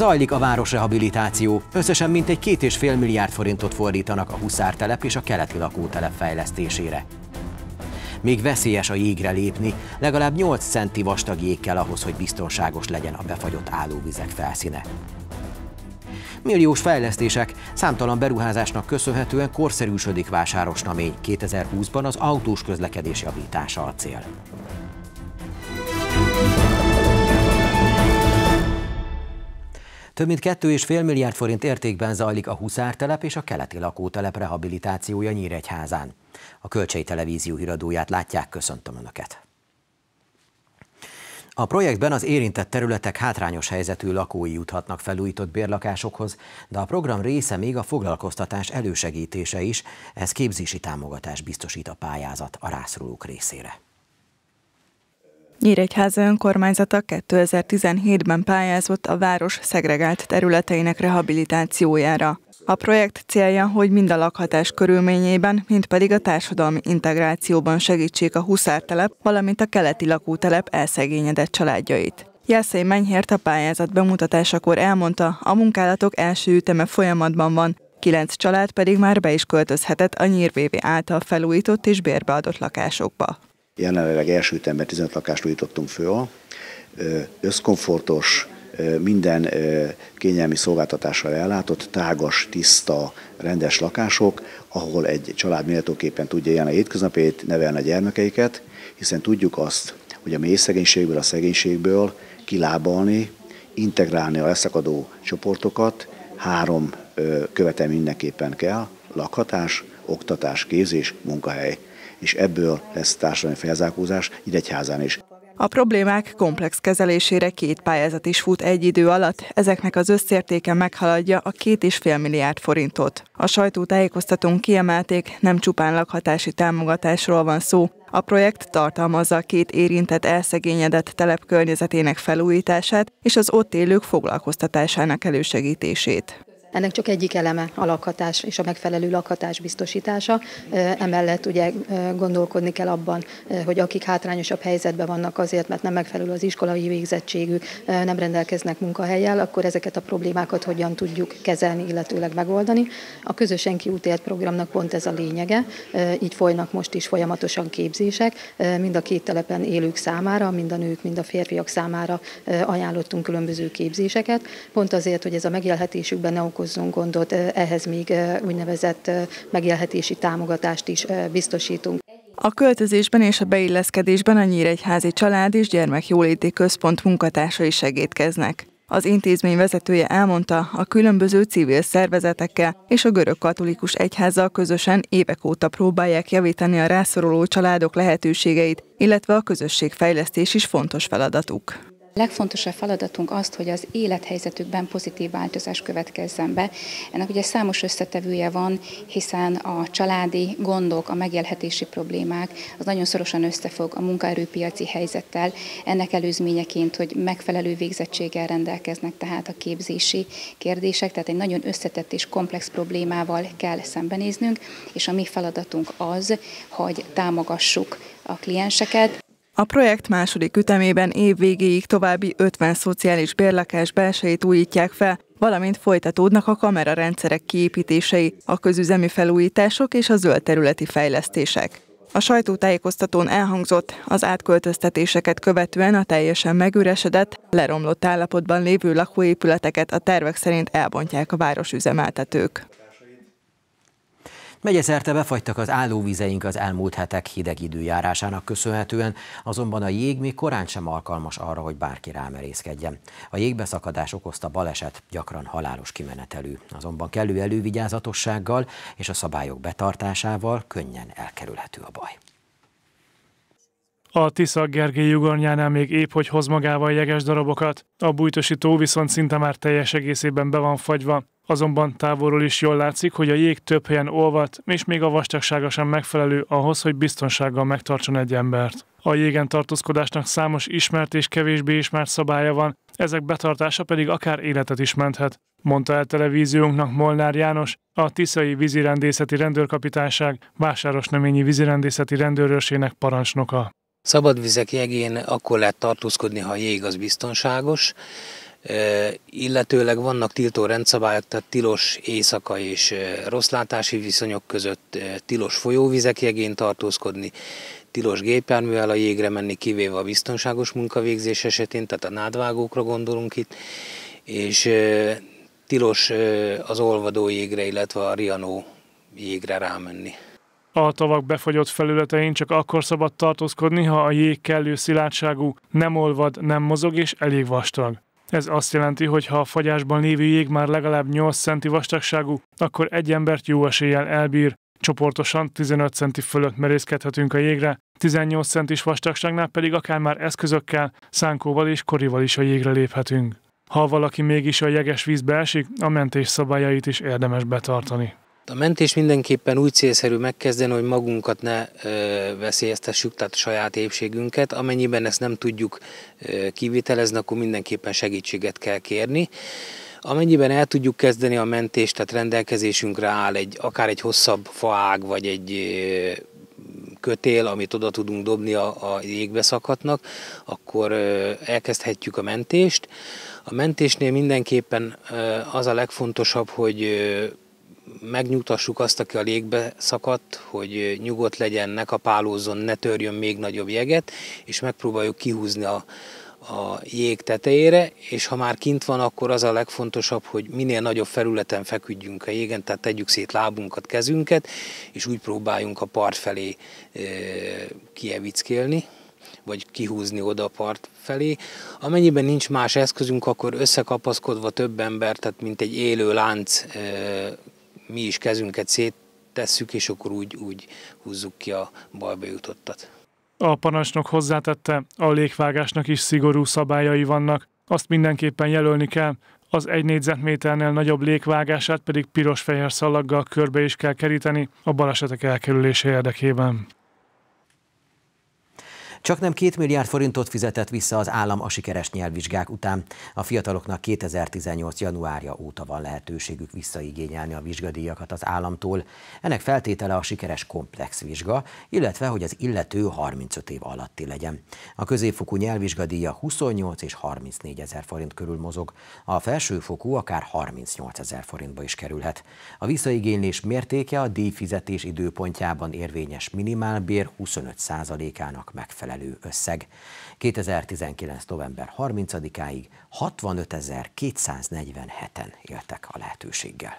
Zajlik a városrehabilitáció. Összesen mintegy két és fél milliárd forintot fordítanak a Huszártelep és a keleti lakótelep fejlesztésére. Még veszélyes a jégre lépni, legalább 8 centi vastag jég kell ahhoz, hogy biztonságos legyen a befagyott állóvizek felszíne. Milliós fejlesztések, számtalan beruházásnak köszönhetően korszerűsödik vásárosnamény, 2020-ban az autós közlekedés javítása a cél. Több mint 2,5 milliárd forint értékben zajlik a Huszártelep és a keleti lakótelep rehabilitációja Nyíregyházán. A Kölcsei Televízió híradóját látják, köszöntöm Önöket! A projektben az érintett területek hátrányos helyzetű lakói juthatnak felújított bérlakásokhoz, de a program része még a foglalkoztatás elősegítése is, ez képzési támogatást biztosít a pályázat a rászorulók részére. Nyíregyháza önkormányzata 2017-ben pályázott a város szegregált területeinek rehabilitációjára. A projekt célja, hogy mind a lakhatás körülményében, mind pedig a társadalmi integrációban segítsék a huszártelep, valamint a keleti lakótelep elszegényedett családjait. Jászai Menyhért a pályázat bemutatásakor elmondta, a munkálatok első üteme folyamatban van, kilenc család pedig már be is költözhetett a nyírvévé által felújított és bérbeadott lakásokba jelenleg első ütemben 15 lakást újítottunk föl, összkomfortos, minden kényelmi szolgáltatással ellátott, tágas, tiszta, rendes lakások, ahol egy család méltóképpen tudja élni a hétköznapét, nevelni a gyermekeiket, hiszen tudjuk azt, hogy a mély szegénységből, a szegénységből kilábalni, integrálni a leszakadó csoportokat, három követelmény mindenképpen kell, lakhatás, oktatás, képzés, munkahely és ebből lesz társadalmi felzárkózás Idegyházán is. A problémák komplex kezelésére két pályázat is fut egy idő alatt, ezeknek az összértéke meghaladja a két és fél milliárd forintot. A sajtótájékoztatón kiemelték, nem csupán lakhatási támogatásról van szó, a projekt tartalmazza a két érintett elszegényedett telep környezetének felújítását és az ott élők foglalkoztatásának elősegítését. Ennek csak egyik eleme a lakhatás és a megfelelő lakhatás biztosítása. Emellett ugye gondolkodni kell abban, hogy akik hátrányosabb helyzetben vannak azért, mert nem megfelelő az iskolai végzettségük, nem rendelkeznek munkahelyel, akkor ezeket a problémákat hogyan tudjuk kezelni, illetőleg megoldani. A közösen kiútért programnak pont ez a lényege, így folynak most is folyamatosan képzések, mind a két telepen élők számára, mind a nők, mind a férfiak számára ajánlottunk különböző képzéseket, pont azért, hogy ez a megélhetésükben ne okoz okozzon gondot, ehhez még úgynevezett megélhetési támogatást is biztosítunk. A költözésben és a beilleszkedésben a Nyíregyházi Család és Gyermekjóléti Központ munkatársai segítkeznek. Az intézmény vezetője elmondta, a különböző civil szervezetekkel és a görög katolikus egyházzal közösen évek óta próbálják javítani a rászoruló családok lehetőségeit, illetve a közösségfejlesztés is fontos feladatuk. Legfontosabb feladatunk az, hogy az élethelyzetükben pozitív változás következzen be. Ennek ugye számos összetevője van, hiszen a családi gondok, a megélhetési problémák, az nagyon szorosan összefog a munkaerőpiaci helyzettel. Ennek előzményeként, hogy megfelelő végzettséggel rendelkeznek tehát a képzési kérdések, tehát egy nagyon összetett és komplex problémával kell szembenéznünk, és a mi feladatunk az, hogy támogassuk a klienseket. A projekt második ütemében év végéig további 50 szociális bérlakás belsejét újítják fel, valamint folytatódnak a kamerarendszerek kiépítései, a közüzemi felújítások és a zöld területi fejlesztések. A sajtótájékoztatón elhangzott, az átköltöztetéseket követően a teljesen megüresedett, leromlott állapotban lévő lakóépületeket a tervek szerint elbontják a város üzemeltetők. Megyeszerte befagytak az állóvizeink az elmúlt hetek hideg időjárásának köszönhetően, azonban a jég még korán sem alkalmas arra, hogy bárki rámerészkedjen. A jégbeszakadás okozta baleset gyakran halálos kimenetelű, azonban kellő elővigyázatossággal és a szabályok betartásával könnyen elkerülhető a baj. A Tisza Gergely jugarnyánál még épp, hogy hoz magával jeges darabokat. A bújtosi tó viszont szinte már teljes egészében be van fagyva. Azonban távolról is jól látszik, hogy a jég több helyen olvat, és még a vastagsága sem megfelelő ahhoz, hogy biztonsággal megtartson egy embert. A jégen tartózkodásnak számos ismert és kevésbé ismert szabálya van, ezek betartása pedig akár életet is menthet, mondta el televíziónknak Molnár János, a Tiszai Vízirendészeti Rendőrkapitányság Vásárosneményi Vízirendészeti Rendőrőrsének parancsnoka. Szabad jegén akkor lehet tartózkodni, ha a jég az biztonságos, illetőleg vannak tiltó rendszabályok, tehát tilos éjszaka és látási viszonyok között, tilos folyóvizek jegén tartózkodni, tilos gépjárművel a jégre menni, kivéve a biztonságos munkavégzés esetén, tehát a nádvágókra gondolunk itt, és tilos az olvadó jégre, illetve a rianó jégre rámenni. A tavak befagyott felületein csak akkor szabad tartózkodni, ha a jég kellő szilárdságú, nem olvad, nem mozog és elég vastag. Ez azt jelenti, hogy ha a fagyásban lévő jég már legalább 8 centi vastagságú, akkor egy embert jó eséllyel elbír. Csoportosan 15 centi fölött merészkedhetünk a jégre, 18 centis vastagságnál pedig akár már eszközökkel, szánkóval és korival is a jégre léphetünk. Ha valaki mégis a jeges vízbe esik, a mentés szabályait is érdemes betartani. A mentés mindenképpen úgy célszerű megkezdeni, hogy magunkat ne veszélyeztessük, tehát a saját épségünket. Amennyiben ezt nem tudjuk kivitelezni, akkor mindenképpen segítséget kell kérni. Amennyiben el tudjuk kezdeni a mentést, tehát rendelkezésünkre áll egy, akár egy hosszabb faág, vagy egy kötél, amit oda tudunk dobni a, a jégbe szakadnak, akkor elkezdhetjük a mentést. A mentésnél mindenképpen az a legfontosabb, hogy megnyugtassuk azt, aki a légbe szakadt, hogy nyugodt legyen, ne kapálózzon, ne törjön még nagyobb jeget, és megpróbáljuk kihúzni a, a jég tetejére, és ha már kint van, akkor az a legfontosabb, hogy minél nagyobb felületen feküdjünk a jégen, tehát tegyük szét lábunkat, kezünket, és úgy próbáljunk a part felé e, kievickélni vagy kihúzni oda a part felé. Amennyiben nincs más eszközünk, akkor összekapaszkodva több ember, tehát mint egy élő lánc mi is kezünket széttesszük, és akkor úgy, úgy húzzuk ki a balba jutottat. A parancsnok hozzátette, a légvágásnak is szigorú szabályai vannak. Azt mindenképpen jelölni kell, az egy négyzetméternél nagyobb légvágását pedig piros-fehér szalaggal körbe is kell keríteni a balesetek elkerülése érdekében. Csak nem 2 milliárd forintot fizetett vissza az állam a sikeres nyelvvizsgák után. A fiataloknak 2018. januárja óta van lehetőségük visszaigényelni a vizsgadíjakat az államtól. Ennek feltétele a sikeres komplex vizsga, illetve hogy az illető 35 év alatti legyen. A középfokú nyelvvizsgadíja 28 és 34 ezer forint körül mozog, a felsőfokú akár 38 ezer forintba is kerülhet. A visszaigénylés mértéke a díjfizetés időpontjában érvényes minimálbér 25 ának megfelelő megfelelő összeg. 2019. november 30-áig 65.247-en éltek a lehetőséggel.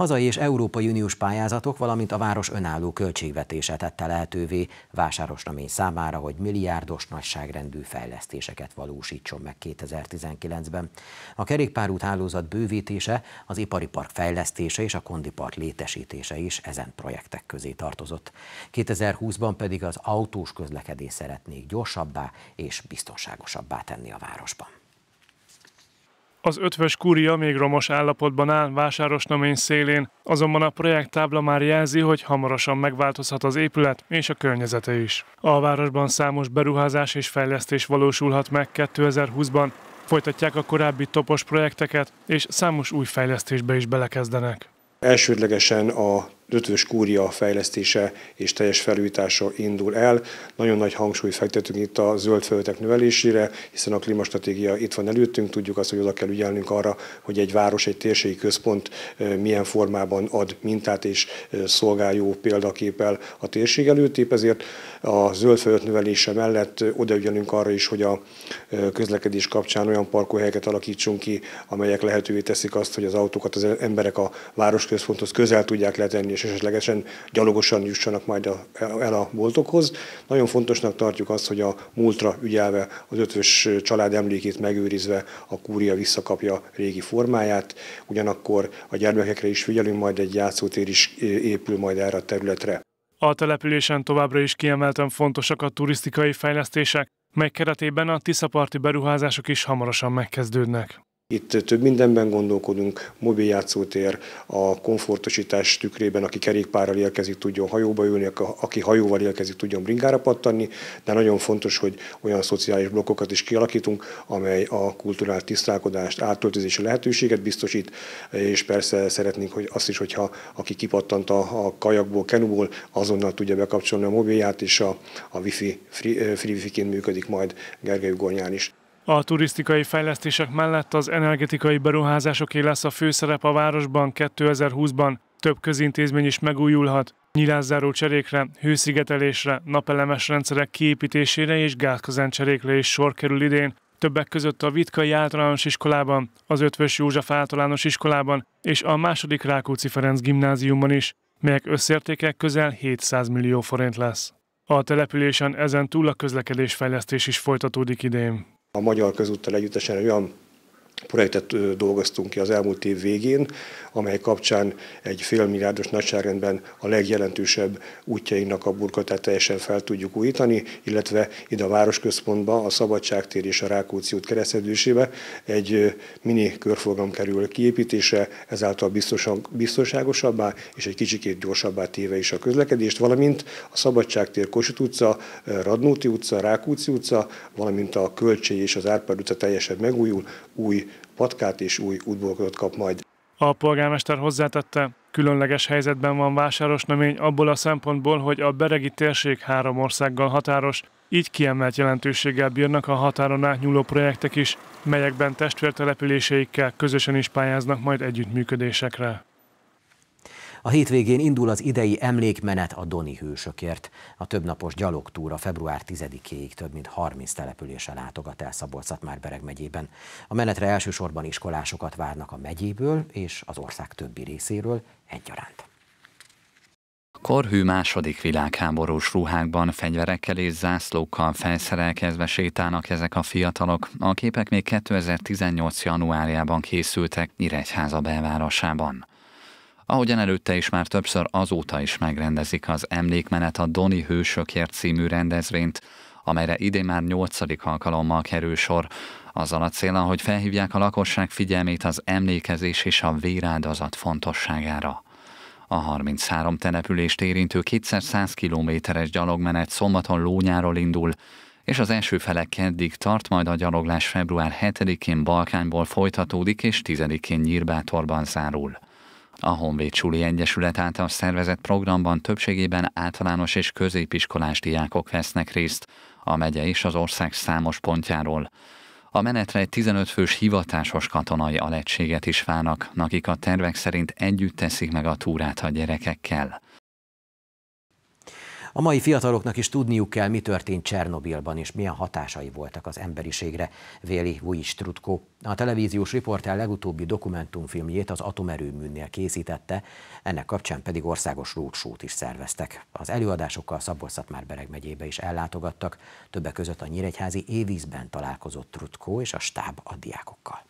Hazai és Európai Uniós pályázatok, valamint a város önálló költségvetése tette lehetővé vásárosnamény számára, hogy milliárdos nagyságrendű fejlesztéseket valósítson meg 2019-ben. A kerékpárút hálózat bővítése, az ipari park fejlesztése és a park létesítése is ezen projektek közé tartozott. 2020-ban pedig az autós közlekedés szeretnék gyorsabbá és biztonságosabbá tenni a városban. Az ötvös kúria még romos állapotban áll vásárosnomény szélén, azonban a projekttábla már jelzi, hogy hamarosan megváltozhat az épület és a környezete is. A városban számos beruházás és fejlesztés valósulhat meg 2020-ban, folytatják a korábbi topos projekteket, és számos új fejlesztésbe is belekezdenek. Elsődlegesen a ötös kúria fejlesztése és teljes felújítása indul el. Nagyon nagy hangsúlyt fektetünk itt a zöld felületek növelésére, hiszen a klímastratégia itt van előttünk, tudjuk azt, hogy oda kell ügyelnünk arra, hogy egy város, egy térségi központ milyen formában ad mintát és szolgáljó példaképpel a térség előtt. Épp ezért a zöld felület növelése mellett odaügyelünk arra is, hogy a közlekedés kapcsán olyan parkolóhelyeket alakítsunk ki, amelyek lehetővé teszik azt, hogy az autókat az emberek a városközponthoz közel tudják letenni és esetlegesen gyalogosan jussanak majd a, el a boltokhoz. Nagyon fontosnak tartjuk azt, hogy a múltra ügyelve, az ötvös család emlékét megőrizve a kúria visszakapja régi formáját. Ugyanakkor a gyermekekre is figyelünk, majd egy játszótér is épül majd erre a területre. A településen továbbra is kiemelten fontosak a turisztikai fejlesztések, mely keretében a Tiszaparti beruházások is hamarosan megkezdődnek. Itt több mindenben gondolkodunk, mobil játszótér, a komfortosítás tükrében, aki kerékpárral érkezik, tudjon hajóba ülni, aki hajóval érkezik, tudjon bringára pattanni, de nagyon fontos, hogy olyan szociális blokkokat is kialakítunk, amely a kulturális tisztálkodást, átöltözési lehetőséget biztosít, és persze szeretnénk hogy azt is, hogyha aki kipattant a, kajakból, kenuból, azonnal tudja bekapcsolni a mobilját, és a, a wifi, free, free wifi-ként működik majd Gergely Gornyán is. A turisztikai fejlesztések mellett az energetikai beruházásoké lesz a főszerep a városban 2020-ban. Több közintézmény is megújulhat. Nyilázzáró cserékre, hőszigetelésre, napelemes rendszerek kiépítésére és cserékre is sor kerül idén, többek között a Vitkai Általános Iskolában, az Ötvös József Általános Iskolában és a második Rákóczi Ferenc Gimnáziumban is, melyek összértéke közel 700 millió forint lesz. A településen ezen túl a közlekedés fejlesztés is folytatódik idén. A Magyar Közúttal együttesen olyan projektet dolgoztunk ki az elmúlt év végén, amely kapcsán egy félmilliárdos nagyságrendben a legjelentősebb útjainknak a burkotát teljesen fel tudjuk újítani, illetve ide a városközpontba, a Szabadságtér és a Rákóczi út keresztedősébe egy mini körforgalom kerül kiépítése, ezáltal biztosan, biztonságosabbá és egy kicsikét gyorsabbá téve is a közlekedést, valamint a Szabadságtér Kossuth utca, Radnóti utca, Rákóczi utca, valamint a Kölcsei és az Árpád utca teljesen megújul, új patkát és új útbókrot kap majd. A polgármester hozzátette, különleges helyzetben van vásárosnömény abból a szempontból, hogy a beregi térség három országgal határos, így kiemelt jelentőséggel bírnak a határon átnyúló projektek is, melyekben testvértelepüléseikkel közösen is pályáznak majd együttműködésekre. A hétvégén indul az idei emlékmenet a Doni hősökért. A többnapos gyalogtúra február 10 ig több mint 30 településen látogat el szabolcs már Bereg megyében. A menetre elsősorban iskolásokat várnak a megyéből és az ország többi részéről egyaránt. Korhű második világháborús ruhákban, fegyverekkel és zászlókkal felszerelkezve sétálnak ezek a fiatalok. A képek még 2018. januárjában készültek Nyíregyháza belvárosában. Ahogyan előtte is már többször azóta is megrendezik az emlékmenet a Doni Hősökért című rendezvényt, amelyre idén már nyolcadik alkalommal kerül sor, azzal a célral, hogy felhívják a lakosság figyelmét az emlékezés és a véráldozat fontosságára. A 33 települést érintő 200 kilométeres gyalogmenet szombaton Lónyáról indul, és az első felek keddig tart, majd a gyaloglás február 7-én Balkányból folytatódik és 10-én Nyírbátorban zárul. A Honvéd Suli Egyesület által szervezett programban többségében általános és középiskolás diákok vesznek részt, a megye és az ország számos pontjáról. A menetre egy 15 fős hivatásos katonai alegységet is várnak, akik a tervek szerint együtt teszik meg a túrát a gyerekekkel. A mai fiataloknak is tudniuk kell, mi történt Csernobilban, és milyen hatásai voltak az emberiségre, véli Vui Strutko. A televíziós riporter legutóbbi dokumentumfilmjét az atomerőműnél készítette, ennek kapcsán pedig országos rócsót is szerveztek. Az előadásokkal szabolcs már Bereg megyébe is ellátogattak, többek között a Nyíregyházi évízben találkozott Trutko és a stáb a diákokkal.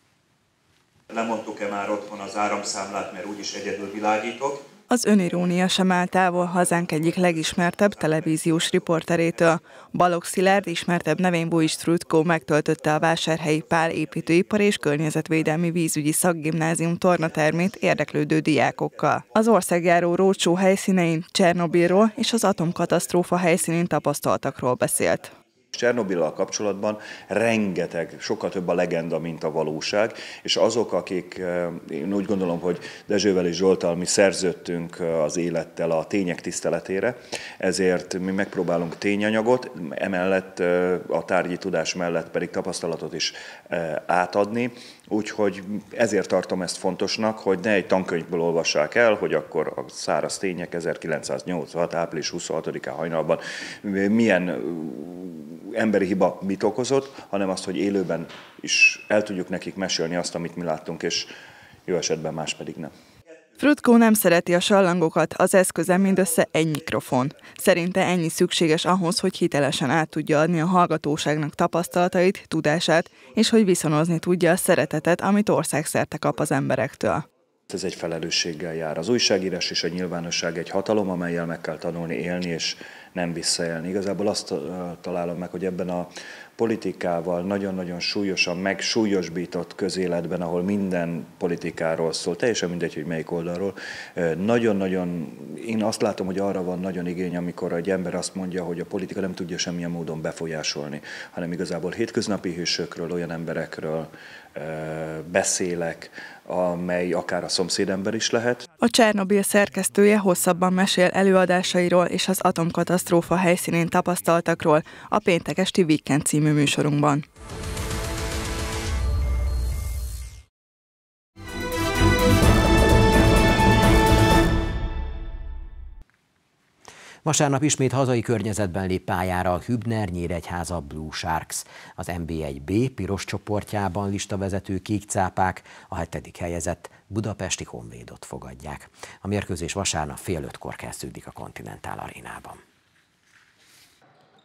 Lemondtuk-e már otthon az áramszámlát, mert úgyis egyedül világítok, az önirónia sem áll távol hazánk egyik legismertebb televíziós riporterétől. Balogh Szilárd ismertebb nevén Bújis Trutko megtöltötte a vásárhelyi Pál építőipar és környezetvédelmi vízügyi szakgimnázium tornatermét érdeklődő diákokkal. Az országjáró rócsó helyszínein Csernobilról és az atomkatasztrófa helyszínén tapasztaltakról beszélt. Csernobillal kapcsolatban rengeteg, sokkal több a legenda, mint a valóság, és azok, akik, eh, én úgy gondolom, hogy Dezsővel és Zsoltal mi szerződtünk eh, az élettel a tények tiszteletére, ezért mi megpróbálunk tényanyagot, emellett eh, a tárgyi tudás mellett pedig tapasztalatot is átadni, Úgyhogy ezért tartom ezt fontosnak, hogy ne egy tankönyvből olvassák el, hogy akkor a száraz tények 1986. április 26-án hajnalban milyen emberi hiba mit okozott, hanem azt, hogy élőben is el tudjuk nekik mesélni azt, amit mi láttunk, és jó esetben más pedig nem. Frutko nem szereti a sallangokat, az eszköze mindössze egy mikrofon. Szerinte ennyi szükséges ahhoz, hogy hitelesen át tudja adni a hallgatóságnak tapasztalatait, tudását, és hogy viszonozni tudja a szeretetet, amit országszerte kap az emberektől. Ez egy felelősséggel jár. Az újságírás és a nyilvánosság egy hatalom, amelyel meg kell tanulni élni, és nem visszaélni. Igazából azt találom meg, hogy ebben a politikával nagyon-nagyon súlyosan megsúlyosbított közéletben, ahol minden politikáról szól, teljesen mindegy, hogy melyik oldalról, nagyon-nagyon, én azt látom, hogy arra van nagyon igény, amikor egy ember azt mondja, hogy a politika nem tudja semmilyen módon befolyásolni, hanem igazából hétköznapi hősökről, olyan emberekről beszélek, amely akár a szomszédember is lehet. A Csernobil szerkesztője hosszabban mesél előadásairól és az atomkatasztrófa helyszínén tapasztaltakról a péntek esti Weekend című műsorunkban. Vasárnap ismét hazai környezetben lép pályára a Hübner Nyíregyháza Blue Sharks. Az MB1B piros csoportjában listavezető kékcápák a hetedik helyezett budapesti honvédot fogadják. A mérkőzés vasárnap fél ötkor kezdődik a Continental Arénában.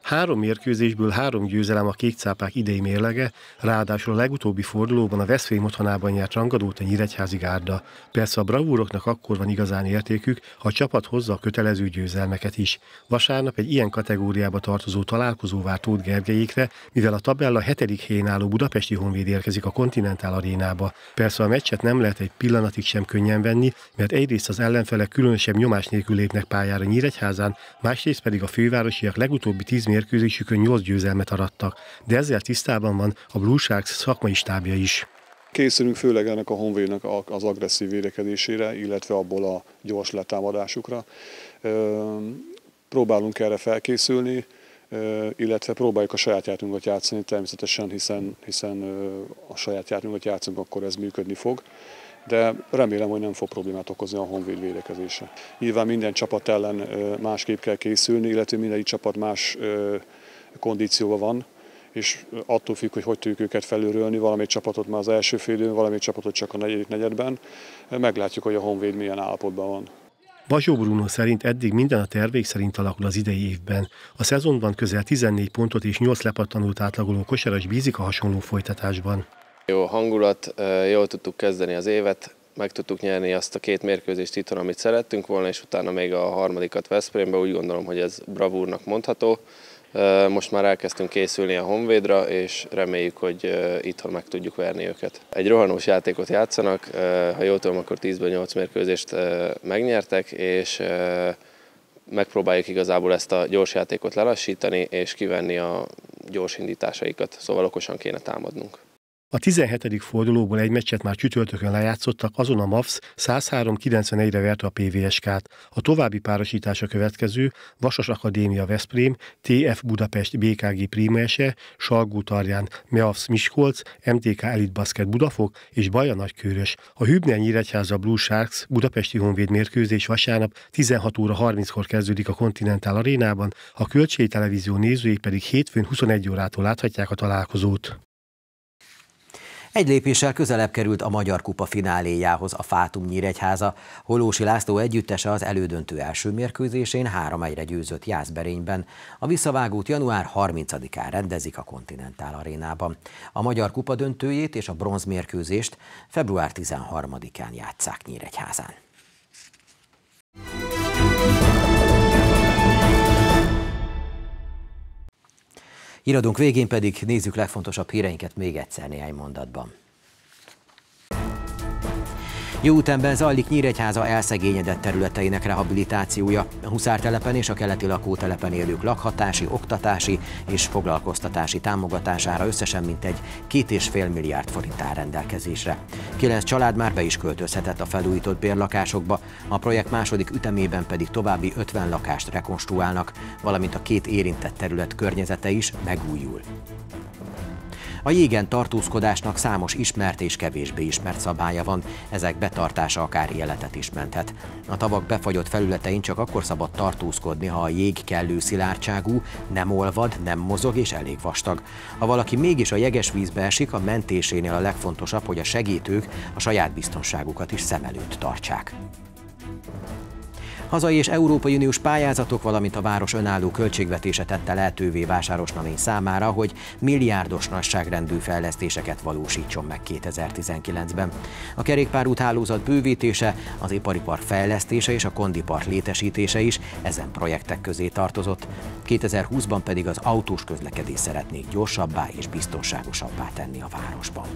Három mérkőzésből három győzelem a kékcápák idei mérlege, ráadásul a legutóbbi fordulóban a Veszfém otthonában nyert rangadót a Nyíregyházi Gárda. Persze a bravúroknak akkor van igazán értékük, ha a csapat hozza a kötelező győzelmeket is. Vasárnap egy ilyen kategóriába tartozó találkozó vár Tóth Gergelyékre, mivel a tabella hetedik helyén álló Budapesti Honvéd érkezik a Continental Arénába. Persze a meccset nem lehet egy pillanatig sem könnyen venni, mert egyrészt az ellenfelek különösebb nyomás nélkül lépnek pályára Nyíregyházán, másrészt pedig a fővárosiak legutóbbi tíz mérkőzésükön 8 győzelmet arattak, de ezzel tisztában van a Blue Sharks szakmai stábja is. Készülünk főleg ennek a honvédnek az agresszív védekedésére, illetve abból a gyors letámadásukra. Próbálunk erre felkészülni, illetve próbáljuk a saját játunkat játszani természetesen, hiszen, hiszen a saját játunkat játszunk, akkor ez működni fog de remélem, hogy nem fog problémát okozni a honvéd védekezése. Nyilván minden csapat ellen másképp kell készülni, illetve minden csapat más kondícióban van, és attól függ, hogy hogy tudjuk őket felülrölni, valamelyik csapatot már az első félidőn, valamit csapatot csak a negyedik negyedben. Meglátjuk, hogy a Honvéd milyen állapotban van. Bazsó Bruno szerint eddig minden a tervék szerint alakul az idei évben. A szezonban közel 14 pontot és 8 lepattanót átlagoló kosaras bízik a hasonló folytatásban. Jó hangulat, jól tudtuk kezdeni az évet, meg tudtuk nyerni azt a két mérkőzést itthon, amit szerettünk volna, és utána még a harmadikat Veszprémbe, úgy gondolom, hogy ez bravúrnak mondható. Most már elkezdtünk készülni a Honvédra, és reméljük, hogy itthon meg tudjuk verni őket. Egy rohanós játékot játszanak, ha jól tudom, akkor 10-ből 8 mérkőzést megnyertek, és megpróbáljuk igazából ezt a gyors játékot lelassítani, és kivenni a gyors indításaikat, szóval okosan kéne támadnunk. A 17. fordulóból egy meccset már csütörtökön lejátszottak, azon a MAFS 103-91-re verte a PVSK-t. A további párosítása következő Vasas Akadémia Veszprém, TF Budapest BKG Prime-ese, Salgó Tarján, MAFS Miskolc, MTK Elite Basket Budafok és Baja Nagykőrös. A Hübner Nyíregyháza Blue Sharks Budapesti Honvéd mérkőzés vasárnap 16 óra 30-kor kezdődik a Continental Arénában, a Költségi Televízió nézői pedig hétfőn 21 órától láthatják a találkozót. Egy lépéssel közelebb került a Magyar Kupa fináléjához a Fátum Nyíregyháza. Holósi László együttese az elődöntő első mérkőzésén 3 egyre győzött Jászberényben. A visszavágót január 30-án rendezik a Kontinentál arénában. A Magyar Kupa döntőjét és a bronzmérkőzést február 13-án játszák Nyíregyházán. Iradunk végén pedig nézzük legfontosabb híreinket még egyszer néhány mondatban. Jóütemben zajlik Nyíregyháza elszegényedett területeinek rehabilitációja. A Huszártelepen és a keleti lakótelepen élők lakhatási, oktatási és foglalkoztatási támogatására összesen mintegy 2,5 milliárd forint áll rendelkezésre. Kilenc család már be is költözhetett a felújított bérlakásokba, a projekt második ütemében pedig további 50 lakást rekonstruálnak, valamint a két érintett terület környezete is megújul. A jégen tartózkodásnak számos ismert és kevésbé ismert szabálya van, ezek betartása akár életet is menthet. A tavak befagyott felületein csak akkor szabad tartózkodni, ha a jég kellő szilárdságú, nem olvad, nem mozog és elég vastag. Ha valaki mégis a jeges vízbe esik, a mentésénél a legfontosabb, hogy a segítők a saját biztonságukat is szem előtt tartsák hazai és Európai Uniós pályázatok, valamint a város önálló költségvetése tette lehetővé vásárosnamény számára, hogy milliárdos nagyságrendű fejlesztéseket valósítson meg 2019-ben. A kerékpárút hálózat bővítése, az ipari park fejlesztése és a kondipark létesítése is ezen projektek közé tartozott. 2020-ban pedig az autós közlekedés szeretnék gyorsabbá és biztonságosabbá tenni a városban.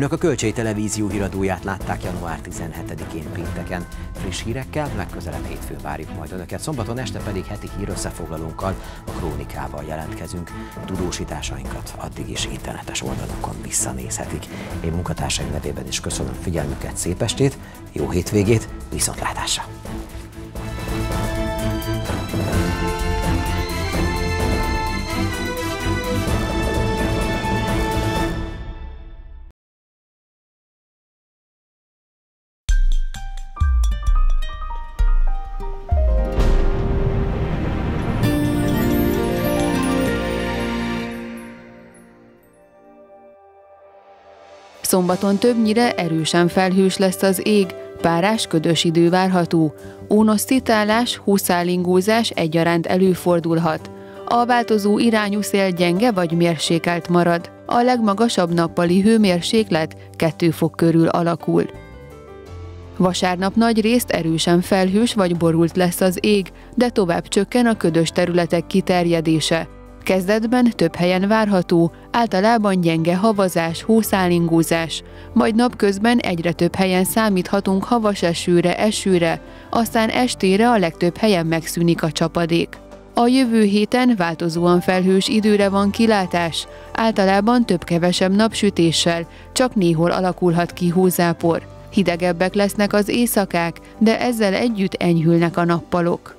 Önök a Kölcsei Televízió híradóját látták január 17-én pénteken. Friss hírekkel legközelebb hétfő várjuk majd Önöket, szombaton este pedig heti hír a krónikával jelentkezünk. Tudósításainkat addig is internetes oldalakon visszanézhetik. Én munkatársaim nevében is köszönöm figyelmüket, szép estét, jó hétvégét, viszontlátásra! Szombaton többnyire erősen felhős lesz az ég, párás ködös idő várható. Ónos szitálás, húszállingózás egyaránt előfordulhat. A változó irányú szél gyenge vagy mérsékelt marad. A legmagasabb nappali hőmérséklet 2 fok körül alakul. Vasárnap nagy részt erősen felhős vagy borult lesz az ég, de tovább csökken a ködös területek kiterjedése. Kezdetben több helyen várható, általában gyenge havazás, hószálingúzás, majd napközben egyre több helyen számíthatunk havas esőre, esőre, aztán estére a legtöbb helyen megszűnik a csapadék. A jövő héten változóan felhős időre van kilátás, általában több-kevesebb napsütéssel, csak néhol alakulhat ki hózápor. Hidegebbek lesznek az éjszakák, de ezzel együtt enyhülnek a nappalok.